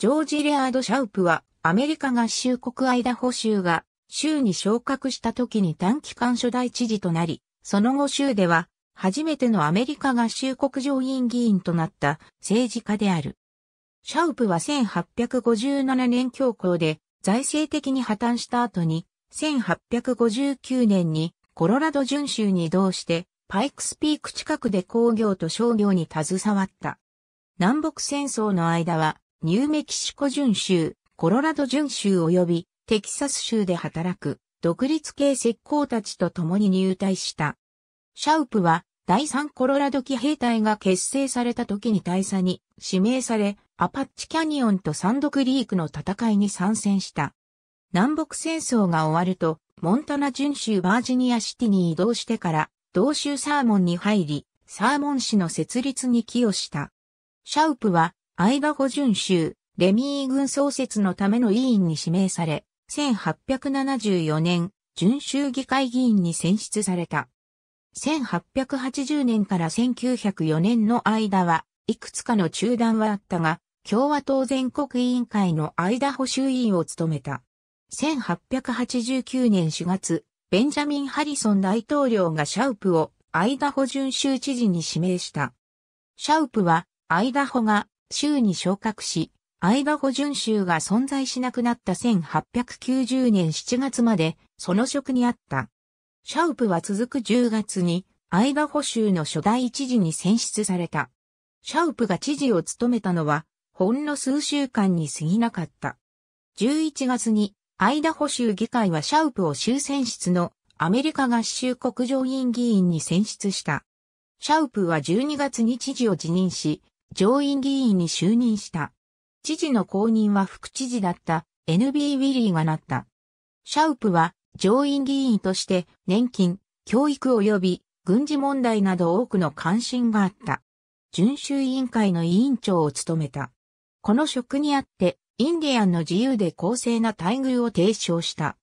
ジョージ・レアード・シャウプは、アメリカ合衆国アイダホ州が、州に昇格した時に短期間初代知事となり、その後州では、初めてのアメリカ合衆国上院議員となった政治家である。シャウプは1857年教皇で財政的に破綻した後に、1859年にコロラド準州に移動して、パイクスピーク近くで工業と商業に携わった。南北戦争の間はニューメキシコ準州、コロラド準州及びテキサス州で働く独立系石膏たちと共に入隊した。シャウプは第3コロラド騎兵隊が結成された時に大佐に指名され、アパッチキャニオンとサンドクリークの戦いに参戦した。南北戦争が終わると、モンタナ準州バージニアシティに移動してから、同州サーモンに入り、サーモン市の設立に寄与した。シャウプはアイダホ巡州、レミー軍創設のための委員に指名され、1874年、巡州議会議員に選出された。1880年から1904年の間は、いくつかの中断はあったが、共和党全国委員会の間補修委員を務めた。1889年4月、ベンジャミン・ハリソン大統領がシャウプをアイダホ準州知事に指名した。シャウプは、アイダホが州に昇格し、アイバホ準州が存在しなくなった1890年7月まで、その職にあった。シャウプは続く10月に、アイバホ州の初代知事に選出された。シャウプが知事を務めたのは、ほんの数週間に過ぎなかった。11月に、アイダホ州議会はシャウプを州選出のアメリカ合衆国上院議員に選出した。シャウプは12月に知事を辞任し、上院議員に就任した。知事の後任は副知事だった NB ウィリーがなった。シャウプは上院議員として年金、教育及び軍事問題など多くの関心があった。遵州委員会の委員長を務めた。この職にあって、インディアンの自由で公正な待遇を提唱した。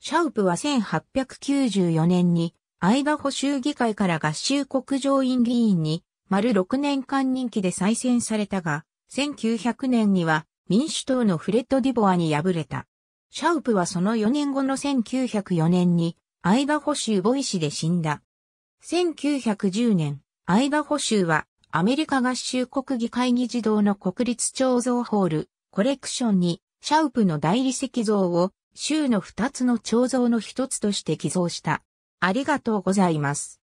シャウプは1894年にアイダホ州議会から合衆国上院議員に丸6年間任期で再選されたが、1900年には民主党のフレッド・ディボアに敗れた。シャウプはその4年後の1904年に、アイバホ州ボイシで死んだ。1910年、アイバホ州は、アメリカ合衆国議会議事堂の国立彫像ホール、コレクションに、シャウプの大理石像を、州の2つの彫像の1つとして寄贈した。ありがとうございます。